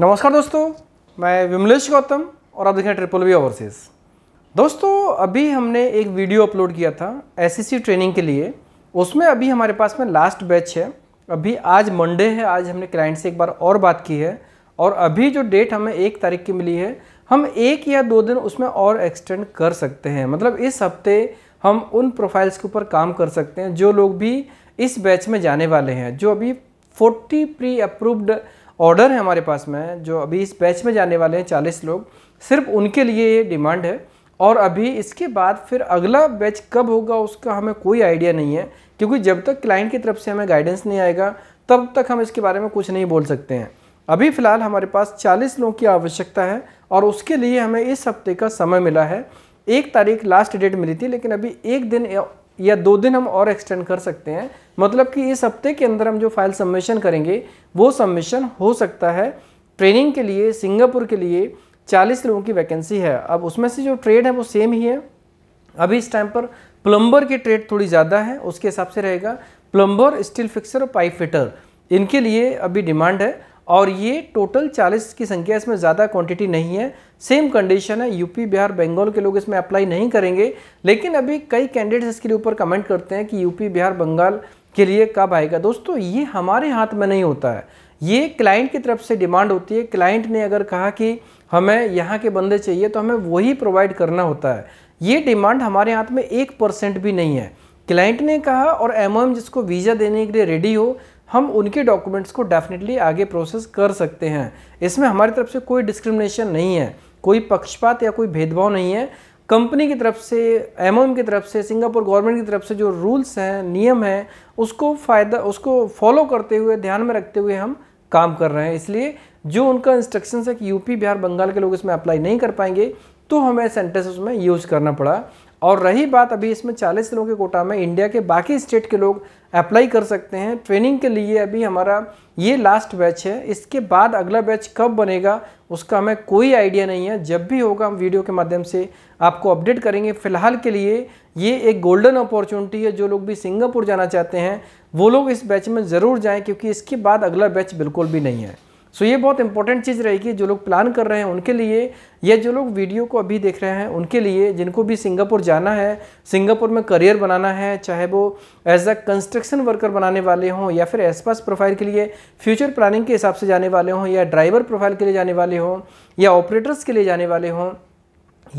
नमस्कार दोस्तों मैं विमलेश गौतम और आप देख रहे हैं ट्रिपल वी ओवरसीज दोस्तों अभी हमने एक वीडियो अपलोड किया था एस e ट्रेनिंग के लिए उसमें अभी हमारे पास में लास्ट बैच है अभी आज मंडे है आज हमने क्लाइंट से एक बार और बात की है और अभी जो डेट हमें एक तारीख की मिली है हम एक या दो दिन उसमें और एक्सटेंड कर सकते हैं मतलब इस हफ्ते हम उन प्रोफाइल्स के ऊपर काम कर सकते हैं जो लोग भी इस बैच में जाने वाले हैं जो अभी 40 प्री अप्रूव्ड ऑर्डर है हमारे पास में जो अभी इस बैच में जाने वाले हैं चालीस लोग सिर्फ उनके लिए ये डिमांड है और अभी इसके बाद फिर अगला बैच कब होगा उसका हमें कोई आइडिया नहीं है क्योंकि जब तक क्लाइंट की तरफ से हमें गाइडेंस नहीं आएगा तब तक हम इसके बारे में कुछ नहीं बोल सकते हैं अभी फ़िलहाल हमारे पास 40 लोगों की आवश्यकता है और उसके लिए हमें इस हफ्ते का समय मिला है एक तारीख लास्ट डेट मिली थी लेकिन अभी एक दिन या दो दिन हम और एक्सटेंड कर सकते हैं मतलब कि इस हफ्ते के अंदर हम जो फाइल सबमिशन करेंगे वो सबमिशन हो सकता है ट्रेनिंग के लिए सिंगापुर के लिए चालीस लोगों की वैकेंसी है अब उसमें से जो ट्रेड है वो सेम ही है अभी इस टाइम पर प्लम्बर की ट्रेड थोड़ी ज़्यादा है उसके हिसाब से रहेगा प्लम्बर स्टील फिक्सर और पाइप फिटर इनके लिए अभी डिमांड है और ये टोटल 40 की संख्या इसमें ज़्यादा क्वांटिटी नहीं है सेम कंडीशन है यूपी बिहार बंगाल के लोग इसमें अप्लाई नहीं करेंगे लेकिन अभी कई कैंडिडेट्स इसके ऊपर कमेंट करते हैं कि यूपी बिहार बंगाल के लिए कब आएगा दोस्तों ये हमारे हाथ में नहीं होता है ये क्लाइंट की तरफ से डिमांड होती है क्लाइंट ने अगर कहा कि हमें यहाँ के बंदे चाहिए तो हमें वही प्रोवाइड करना होता है ये डिमांड हमारे हाथ में एक परसेंट भी नहीं है क्लाइंट ने कहा और एम जिसको वीज़ा देने के लिए रेडी हो हम उनके डॉक्यूमेंट्स को डेफिनेटली आगे प्रोसेस कर सकते हैं इसमें हमारी तरफ से कोई डिस्क्रिमिनेशन नहीं है कोई पक्षपात या कोई भेदभाव नहीं है कंपनी की तरफ से एम की तरफ से सिंगापुर गवर्नमेंट की तरफ से जो रूल्स हैं नियम हैं उसको फ़ायदा उसको फॉलो करते हुए ध्यान में रखते हुए हम काम कर रहे हैं इसलिए जो उनका इंस्ट्रक्शन है कि यूपी बिहार बंगाल के लोग इसमें अप्लाई नहीं कर पाएंगे तो हमें सेंटेंस उसमें यूज़ करना पड़ा और रही बात अभी इसमें 40 लोगों के कोटा में इंडिया के बाकी स्टेट के लोग अप्लाई कर सकते हैं ट्रेनिंग के लिए अभी हमारा ये लास्ट बैच है इसके बाद अगला बैच कब बनेगा उसका हमें कोई आइडिया नहीं है जब भी होगा हम वीडियो के माध्यम से आपको अपडेट करेंगे फ़िलहाल के लिए ये एक गोल्डन अपॉर्चुनिटी है जो लोग भी सिंगापुर जाना चाहते हैं वो लोग इस बैच में ज़रूर जाएँ क्योंकि इसके बाद अगला बैच बिल्कुल भी नहीं है सो ये बहुत इंपॉर्टेंट चीज़ रहेगी जो लोग प्लान कर रहे हैं उनके लिए या जो लोग वीडियो को अभी देख रहे हैं उनके लिए जिनको भी सिंगापुर जाना है सिंगापुर में करियर बनाना है चाहे वो एज अ कंस्ट्रक्शन वर्कर बनाने वाले हों या फिर एसपास प्रोफाइल के लिए फ्यूचर प्लानिंग के हिसाब से जाने वाले हों या ड्राइवर प्रोफाइल के लिए जाने वाले हों या ऑपरेटर्स के लिए जाने वाले हों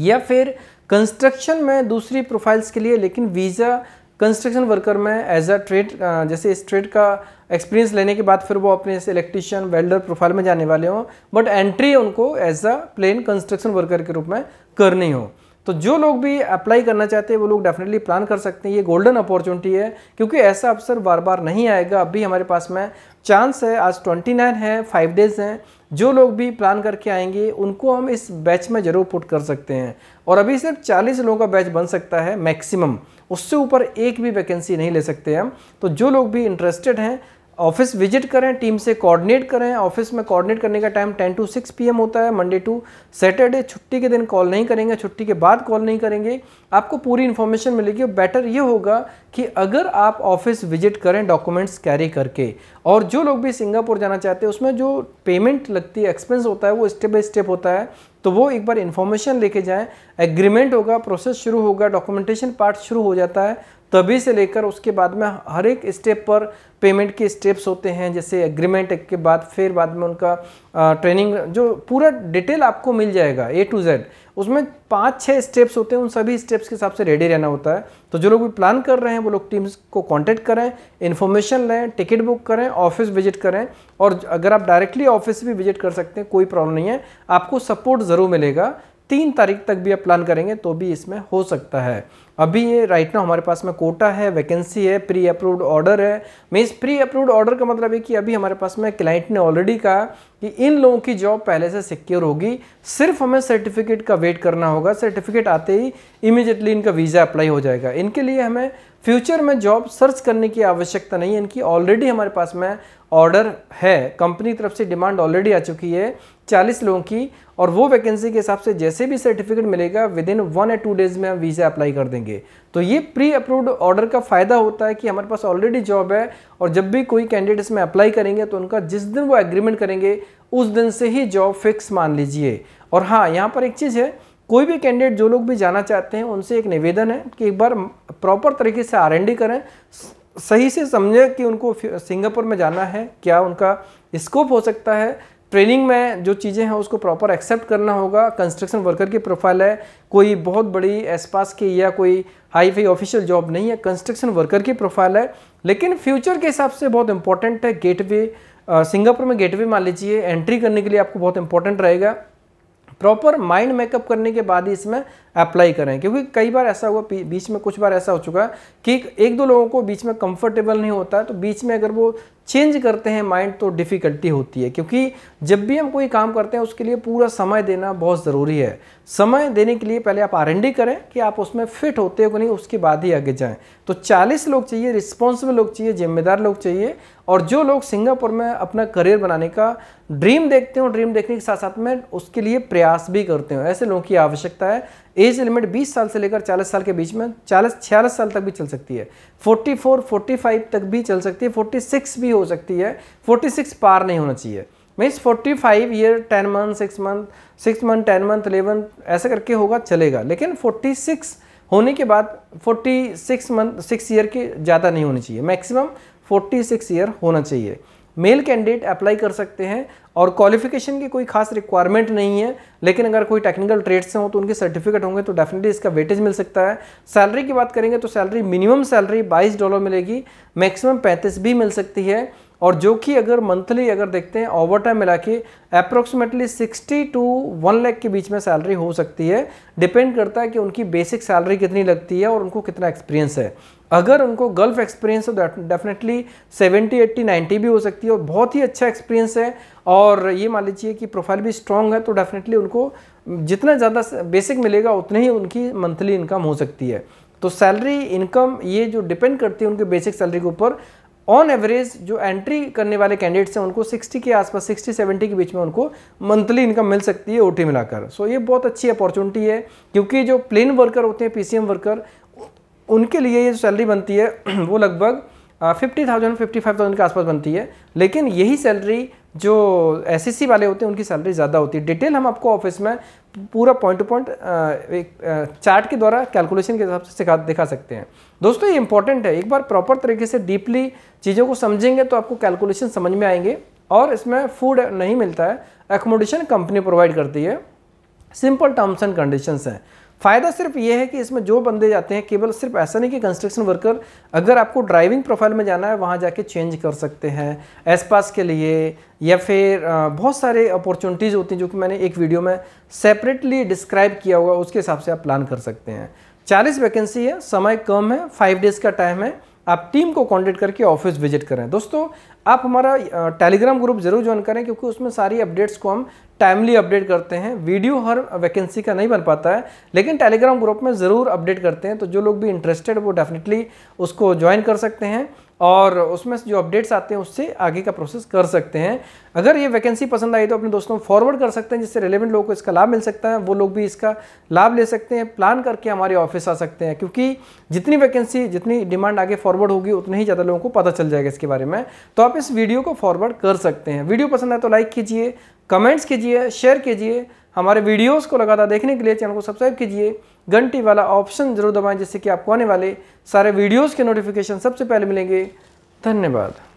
या फिर कंस्ट्रक्शन में दूसरी प्रोफाइल्स के लिए लेकिन वीज़ा कंस्ट्रक्शन वर्कर में एज अ ट्रेड जैसे इस ट्रेड का एक्सपीरियंस लेने के बाद फिर वो अपने इलेक्ट्रिशियन वेल्डर प्रोफाइल में जाने वाले हों बट एंट्री उनको as a plain construction worker के रूप में करनी हो तो जो लोग भी अप्लाई करना चाहते हैं वो लोग डेफिनेटली प्लान कर सकते हैं ये गोल्डन अपॉर्चुनिटी है क्योंकि ऐसा अवसर बार बार नहीं आएगा अभी हमारे पास में चांस है आज 29 है फाइव डेज़ हैं जो लोग भी प्लान करके आएंगे उनको हम इस बैच में ज़रूर पुट कर सकते हैं और अभी सिर्फ 40 लोगों का बैच बन सकता है मैक्सिमम उससे ऊपर एक भी वैकेंसी नहीं ले सकते हम तो जो लोग भी इंटरेस्टेड हैं ऑफिस विजिट करें टीम से कोऑर्डिनेट करें ऑफिस में कोऑर्डिनेट करने का टाइम 10 टू 6 पीएम होता है मंडे टू सैटरडे छुट्टी के दिन कॉल नहीं करेंगे छुट्टी के बाद कॉल नहीं करेंगे आपको पूरी इन्फॉर्मेशन मिलेगी और बेटर ये होगा कि अगर आप ऑफिस विजिट करें डॉक्यूमेंट्स कैरी करके और जो लोग भी सिंगापुर जाना चाहते हैं उसमें जो पेमेंट लगती है एक्सपेंस होता है वो स्टेप बाई स्टेप होता है तो वो एक बार इन्फॉर्मेशन लेके जाएं एग्रीमेंट होगा प्रोसेस शुरू होगा डॉक्यूमेंटेशन पार्ट शुरू हो जाता है तभी से लेकर उसके बाद में हर एक स्टेप पर पेमेंट के स्टेप्स होते हैं जैसे एग्रीमेंट के बाद फिर बाद में उनका ट्रेनिंग जो पूरा डिटेल आपको मिल जाएगा ए टू जेड उसमें पाँच छः स्टेप्स होते हैं उन सभी स्टेप्स के हिसाब से रेडी रहना होता है तो जो लोग भी प्लान कर रहे हैं वो लोग टीम्स को कॉन्टेक्ट करें इन्फॉर्मेशन लें टिकट बुक करें ऑफिस विजिट करें और अगर आप डायरेक्टली ऑफिस भी विजिट कर सकते हैं कोई प्रॉब्लम नहीं है आपको सपोर्ट ज़रूर मिलेगा तीन तारीख तक भी आप प्लान करेंगे तो भी इसमें हो सकता है अभी ये राइट ना हमारे पास में कोटा है वैकेंसी है प्री अप्रूव्ड ऑर्डर है मीन्स प्री अप्रूव्ड ऑर्डर का मतलब है कि अभी हमारे पास में क्लाइंट ने ऑलरेडी कहा कि इन लोगों की जॉब पहले से सिक्योर होगी सिर्फ हमें सर्टिफिकेट का वेट करना होगा सर्टिफिकेट आते ही इमिजिएटली इनका वीज़ा अप्लाई हो जाएगा इनके लिए हमें फ्यूचर में जॉब सर्च करने की आवश्यकता नहीं है इनकी ऑलरेडी हमारे पास में ऑर्डर है कंपनी की तरफ से डिमांड ऑलरेडी आ चुकी है चालीस लोगों की और वो वैकेंसी के हिसाब से जैसे भी सर्टिफिकेट मिलेगा विद इन वन या टू डेज में हम वीज़ा अप्लाई कर देंगे तो ये प्री अप्रूव्ड ऑर्डर का फ़ायदा होता है कि हमारे पास ऑलरेडी जॉब है और जब भी कोई कैंडिडेट इसमें अप्लाई करेंगे तो उनका जिस दिन वो एग्रीमेंट करेंगे उस दिन से ही जॉब फिक्स मान लीजिए और हाँ यहाँ पर एक चीज़ है कोई भी कैंडिडेट जो लोग भी जाना चाहते हैं उनसे एक निवेदन है कि एक बार प्रॉपर तरीके से आर करें सही से समझें कि उनको सिंगापुर में जाना है क्या उनका स्कोप हो सकता है ट्रेनिंग में जो चीज़ें हैं उसको प्रॉपर एक्सेप्ट करना होगा कंस्ट्रक्शन वर्कर की प्रोफाइल है कोई बहुत बड़ी एस पास की या कोई हाई फाई ऑफिशियल जॉब नहीं है कंस्ट्रक्शन वर्कर की प्रोफाइल है लेकिन फ्यूचर के हिसाब से बहुत इंपॉर्टेंट है गेटवे सिंगापुर में गेटवे मान लीजिए एंट्री करने के लिए आपको बहुत इंपॉर्टेंट रहेगा प्रॉपर माइंड मेकअप करने के बाद ही इसमें अप्लाई करें क्योंकि कई बार ऐसा हुआ बीच में कुछ बार ऐसा हो चुका है कि एक दो लोगों को बीच में कंफर्टेबल नहीं होता है तो बीच में अगर वो चेंज करते हैं माइंड तो डिफ़िकल्टी होती है क्योंकि जब भी हम कोई काम करते हैं उसके लिए पूरा समय देना बहुत ज़रूरी है समय देने के लिए पहले आप आर करें कि आप उसमें फिट होते हो कि नहीं उसके बाद ही आगे जाएँ तो चालीस लोग चाहिए रिस्पॉन्सिबल लोग चाहिए जिम्मेदार लोग चाहिए और जो लोग सिंगापुर में अपना करियर बनाने का ड्रीम देखते हो ड्रीम देखने के साथ साथ में उसके लिए प्रयास भी करते हो ऐसे लोगों की आवश्यकता है एज लिमिट 20 साल से लेकर 40 साल के बीच में 40 छियालीस साल तक भी चल सकती है 44 45 तक भी चल सकती है 46 भी हो सकती है 46 पार नहीं होना चाहिए means 45 five year ten month six month six month ten month eleven ऐसा करके होगा चलेगा लेकिन 46 होने के बाद 46 मंथ सिक्स ईयर के ज़्यादा नहीं होनी चाहिए मैक्सिमम 46 ईयर होना चाहिए मेल कैंडिडेट अप्लाई कर सकते हैं और क्वालिफिकेशन की कोई खास रिक्वायरमेंट नहीं है लेकिन अगर कोई टेक्निकल ट्रेड से हो तो उनके सर्टिफिकेट होंगे तो डेफिनेटली इसका वेटेज मिल सकता है सैलरी की बात करेंगे तो सैलरी मिनिमम सैलरी बाईस डॉलर मिलेगी मैक्सिमम पैंतीस भी मिल सकती है और जो कि अगर मंथली अगर देखते हैं ओवर टाइम मिला के approximately sixty two one lakh के बीच में सैलरी हो सकती है डिपेंड करता है कि उनकी बेसिक सैलरी कितनी लगती है और उनको कितना एक्सपीरियंस है अगर उनको गल्फ एक्सपीरियंस है डेफिनेटली सेवेंटी एट्टी नाइन्टी भी हो सकती है और बहुत ही अच्छा एक्सपीरियंस है और ये मान लीजिए कि प्रोफाइल भी स्ट्रांग है तो डेफिनेटली उनको जितना ज़्यादा बेसिक मिलेगा उतनी ही उनकी मंथली इनकम हो सकती है तो सैलरी इनकम ये जो डिपेंड करती है उनके बेसिक सैलरी के ऊपर ऑन एवरेज जो एंट्री करने वाले कैंडिडेट्स हैं उनको 60 के आसपास 60 70 के बीच में उनको मंथली इनकम मिल सकती है ओ मिलाकर सो so, ये बहुत अच्छी अपॉर्चुनिटी है क्योंकि जो प्लेन वर्कर होते हैं पी वर्कर उनके लिए ये सैलरी बनती है वो लगभग fifty thousand fifty five thousand के आसपास बनती है लेकिन यही सैलरी जो एस वाले होते हैं उनकी सैलरी ज़्यादा होती है डिटेल हम आपको ऑफिस में पूरा पॉइंट टू पॉइंट एक चार्ट के द्वारा कैलकुलेशन के हिसाब से सिखा दिखा सकते हैं दोस्तों ये इंपॉर्टेंट है एक बार प्रॉपर तरीके से डीपली चीज़ों को समझेंगे तो आपको कैलकुलेशन समझ में आएंगे और इसमें फूड नहीं मिलता है एकोमोडेशन कंपनी प्रोवाइड करती है सिंपल टर्म्स एंड कंडीशंस हैं फ़ायदा सिर्फ ये है कि इसमें जो बंदे जाते हैं केवल सिर्फ ऐसा नहीं कि कंस्ट्रक्शन वर्कर अगर आपको ड्राइविंग प्रोफाइल में जाना है वहाँ जाके चेंज कर सकते हैं एस पास के लिए या फिर बहुत सारे अपॉर्चुनिटीज़ होती हैं जो कि मैंने एक वीडियो में सेपरेटली डिस्क्राइब किया हुआ उसके हिसाब से आप प्लान कर सकते हैं चालीस वैकेंसी है समय कम है फाइव डेज़ का टाइम है आप टीम को कॉन्टेक्ट करके ऑफिस विजिट करें दोस्तों आप हमारा टेलीग्राम ग्रुप जरूर ज्वाइन करें क्योंकि उसमें सारी अपडेट्स को हम टाइमली अपडेट करते हैं वीडियो हर वैकेंसी का नहीं बन पाता है लेकिन टेलीग्राम ग्रुप में ज़रूर अपडेट करते हैं तो जो लोग भी इंटरेस्टेड वो डेफिनेटली उसको ज्वाइन कर सकते हैं और उसमें जो अपडेट्स आते हैं उससे आगे का प्रोसेस कर सकते हैं अगर ये वैकेंसी पसंद आई तो अपने दोस्तों फॉरवर्ड कर सकते हैं जिससे रिलेवेंट लोगों को इसका लाभ मिल सकता है वो लोग भी इसका लाभ ले सकते हैं प्लान करके हमारे ऑफिस आ सकते हैं क्योंकि जितनी वैकेंसी जितनी डिमांड आगे फॉरवर्ड होगी उतने ही ज़्यादा लोगों को पता चल जाएगा इसके बारे में तो आप इस वीडियो को फॉरवर्ड कर सकते हैं वीडियो पसंद आए तो लाइक कीजिए कमेंट्स कीजिए शेयर कीजिए हमारे वीडियोज़ को लगातार देखने के लिए चैनल को सब्सक्राइब कीजिए घंटी वाला ऑप्शन जरूर दबाएं जिससे कि आपको आने वाले सारे वीडियोस के नोटिफिकेशन सबसे पहले मिलेंगे धन्यवाद